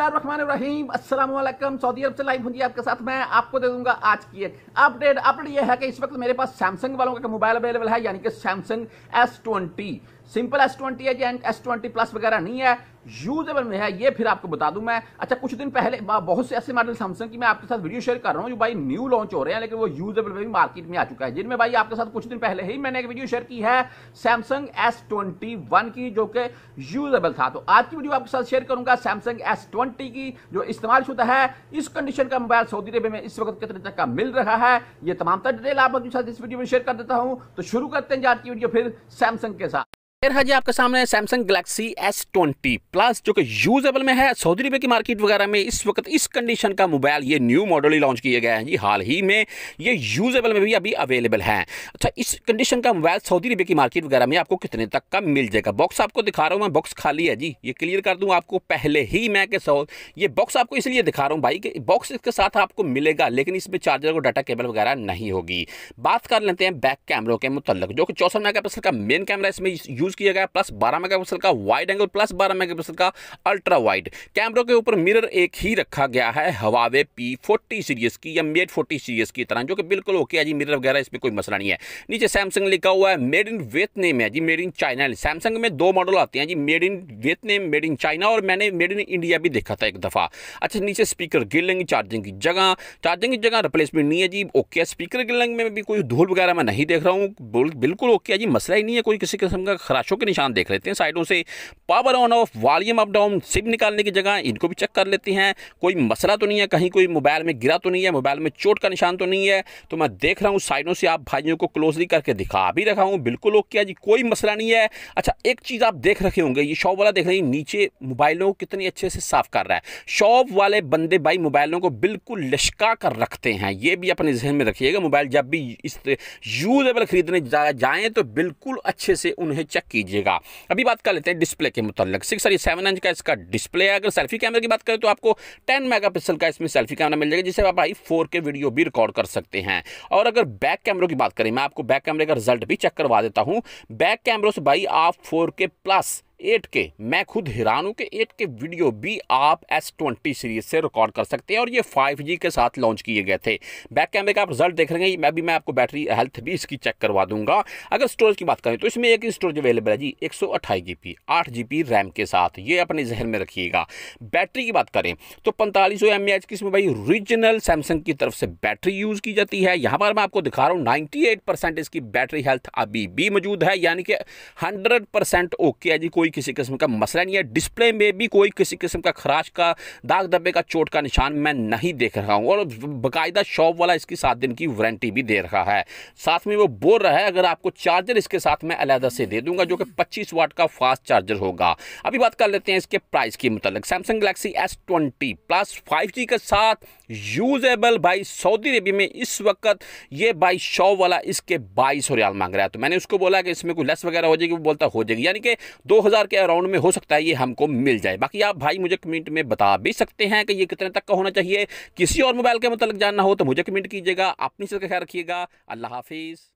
अस्सलाम सऊदी अरब से लाइव हूँ आपके साथ मैं आपको दे दूंगा आज की एक अपडेट अपडेट ये है कि इस वक्त मेरे पास सैमसंग वालों का मोबाइल अवेलेबल है यानी कि Samsung S twenty simple S twenty है या एस ट्वेंटी प्लस वगैरह नहीं है यूजेबल में है ये फिर आपको बता दूं मैं अच्छा कुछ दिन पहले बहुत से ऐसे मॉडल सैमसंग की मैं आपके साथ वीडियो शेयर कर रहा हूँ जो भाई न्यू लॉन्च हो रहे हैं लेकिन वो यूजेबल में भी मार्केट में आ चुका है जिनमें भाई आपके साथ कुछ दिन पहले ही मैंने एक वीडियो शेयर की है सैमसंग एस की जो कि यूजेबल था तो आज की वीडियो आपके साथ शेयर करूंगा सैमसंग एस की जो इस्तेमाल शुदा है इस कंडीशन का मोबाइल सऊदी अरबिया में इस वक्त कितने तक का मिल रहा है ये तमाम तर डिटेल आप साथ इस वीडियो में शेयर कर देता हूँ तो शुरू करते हैं आज की वीडियो फिर सैमसंग के साथ फिर हाँ जी आपके सामने Samsung Galaxy S twenty plus जो कि यूजेबल में है सऊदी अरब की मार्केट वगैरह में इस वक्त इस कंडीशन का मोबाइल ये न्यू मॉडल ही लॉन्च किया गया है जी हाल ही में ये यूजेबल में भी अभी अवेलेबल है अच्छा इस कंडीशन का मोबाइल सऊदी अरब की मार्केट वगैरह में आपको कितने तक का मिल जाएगा बॉक्स आपको दिखा रहा हूँ मैं बॉक्स खाली है जी ये क्लियर कर दूँ आपको पहले ही मैं कि सौ ये बॉक्स आपको इसलिए दिखा रहा हूँ भाई कि बॉक्स इसके साथ आपको मिलेगा लेकिन इसमें चार्जर और डाटा केबल वगैरह नहीं होगी बात कर लेते हैं बैक कैमरों के मुतल जो कि चौसठ मेगा का मेन कैमरा इसमें यूज़ यूज़ किया गया प्लस बारह मेगापिक्सल का वाइड एंगल प्लस बारह मेगापिक्सल का अल्ट्रा वाइड कैमरों के ऊपर मिरर एक ही रखा गया है हवावे पी फोर्टी सीरीज़ की या मेड फोर्टी सीरीज़ की तरह जो कि बिल्कुल ओके है जी मिरर वगैरह इसमें कोई मसला नहीं है नीचे सैमसंग लिखा हुआ है मेड इन वियतनेम है जी मेड इन चाइना सैमसंग में दो मॉडल आते हैं जी made in Vietnam made in China और मैंने मेड इन इंडिया भी देखा था एक दफ़ा अच्छा नीचे स्पीकर गिलिंग चार्जिंग की जगह चार्जिंग की जगह रिप्लेसमेंट नहीं है जी ओके स्पीकर गिलिंग में भी कोई धूल वगैरह मैं नहीं देख रहा हूँ बिल्कुल ओके है जी मसला ही नहीं है कोई किसी किस्म का लाशों के निशान देख लेते हैं साइडों से power on off volume up down sim निकालने की जगह इनको भी चेक कर लेते हैं कोई मसला तो नहीं है कहीं कोई मोबाइल में गिरा तो नहीं है मोबाइल में चोट का निशान तो नहीं है तो मैं देख रहा हूँ साइडों से आप भाइयों को क्लोजली करके दिखा भी रखा हूँ बिल्कुल ओके जी कोई मसला नहीं है अच्छा एक चीज़ आप देख रखे होंगे ये शॉप वाला देख रहे हैं नीचे मोबाइलों को कितने अच्छे से साफ कर रहा है शॉप वाले बंदे भाई मोबाइलों को बिल्कुल लशका कर रखते हैं ये भी अपने जहन में रखिएगा मोबाइल जब भी इस यूजेबल खरीदने जाए तो बिल्कुल अच्छे से उन्हें चेक कीजिएगा अभी बात कर लेते हैं डिस्प्ले के मुतल सिक्स सर सेवन इंच का इसका डिस्प्ले है अगर सेल्फी कैमरे की बात करें तो आपको टेन मेगा का इसमें सेल्फी कैमरा मिल जाएगा जिससे आप भाई फोर वीडियो भी रिकॉर्ड कर सकते हैं और अगर बैक कैमरों की बात करें मैं आपको बैक कैमरे का रिजल्ट भी चेक करवा देता हूँ बैक कैमरों से भाई आप फोर प्लस एट के मैं खुद हैरान हूँ कि एट के वीडियो भी आप एस ट्वेंटी सीरीज से रिकॉर्ड कर सकते हैं और ये फाइव जी के साथ लॉन्च किए गए थे बैक कैमरे का आप रिजल्ट देख हैं मैं भी मैं आपको बैटरी हेल्थ भी इसकी चेक करवा दूंगा अगर स्टोरेज की बात करें तो इसमें एक ही स्टोरेज अवेलेबल है जी एक सौ अट्ठाईस जी रैम के साथ ये अपने जहन में रखिएगा बैटरी की बात करें तो पैंतालीस सौ एम की इसमें भाई रिजनल सैमसंग की तरफ से बैटरी यूज़ की जाती है यहाँ पर मैं आपको दिखा रहा हूँ नाइन्टी इसकी बैटरी हेल्थ अभी भी मौजूद है यानी कि हंड्रेड ओके है जी कोई किसी किस्म का मसला नहीं है डिस्प्ले में भी कोई किसी किस्म का खराश का दाग धब्बे का चोट का निशान मैं नहीं देख रहा हूँ और बाकायदा शॉप वाला इसकी सात दिन की वारंटी भी दे रहा है साथ में वो बोल रहा है अगर आपको चार्जर इसके साथ मैं अलहदा से दे दूंगा जो कि पच्चीस वाट का फास्ट चार्जर होगा अभी बात कर लेते हैं इसके प्राइस के मुतल Samsung Galaxy S twenty plus five G के साथ यूजेबल भाई सऊदी अरेबिया में इस वक्त ये भाई शो वाला इसके बाईस रियाल मांग रहा है तो मैंने उसको बोला कि इसमें कोई लेस वगैरह हो जाएगी वो बोलता हो जाएगी यानी कि दो हज़ार के अराउंड में हो सकता है ये हमको मिल जाए बाकी आप भाई मुझे कमेंट में बता भी सकते हैं कि ये कितने तक का होना चाहिए किसी और मोबाइल के मतलब जानना हो तो मुझे कमेंट कीजिएगा अपनी से ख्याल रखिएगा अल्लाह हाफिज़